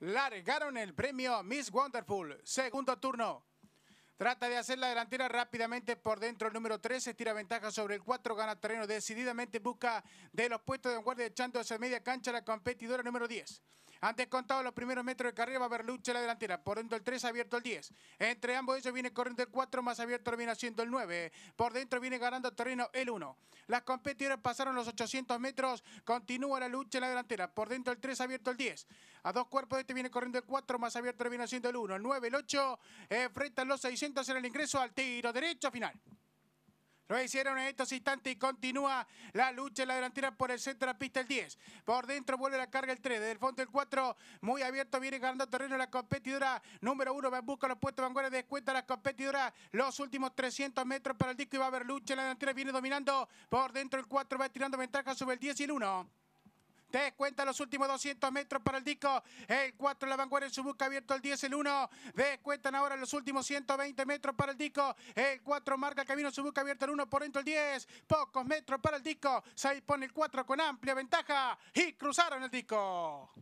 largaron el premio Miss Wonderful. Segundo turno. Trata de hacer la delantera rápidamente por dentro el número 3, estira ventaja sobre el 4, gana terreno decididamente, busca de los puestos de guardia echando hacia media cancha la competidora número 10. Antes contado los primeros metros de carrera va a haber lucha la delantera. Por dentro el 3, abierto el 10. Entre ambos ellos viene corriendo el 4, más abierto lo viene haciendo el 9. Por dentro viene ganando terreno el 1. Las competidoras pasaron los 800 metros. Continúa la lucha en la delantera. Por dentro el 3, abierto el 10. A dos cuerpos de este viene corriendo el 4, más abierto viene haciendo el 1. El 9, el 8. Eh, enfrentan los 600 en el ingreso al tiro derecho final. Lo hicieron en estos instantes y continúa la lucha en la delantera por el centro de la pista el 10. Por dentro vuelve la carga el el fondo el 4, muy abierto, viene ganando terreno la competidora número 1, va en busca los puestos vanguardia de descuenta la competidora, los últimos 300 metros para el disco y va a haber lucha, la delantera viene dominando por dentro el 4, va tirando ventaja sobre el 10 y el 1. Descuenta los últimos 200 metros para el disco. El 4 la vanguardia en su busca abierto el 10, el 1. Descuentan ahora los últimos 120 metros para el disco. El 4 marca el camino en su busca abierto el 1 por dentro el 10. Pocos metros para el disco. Se pone el 4 con amplia ventaja y cruzaron el disco.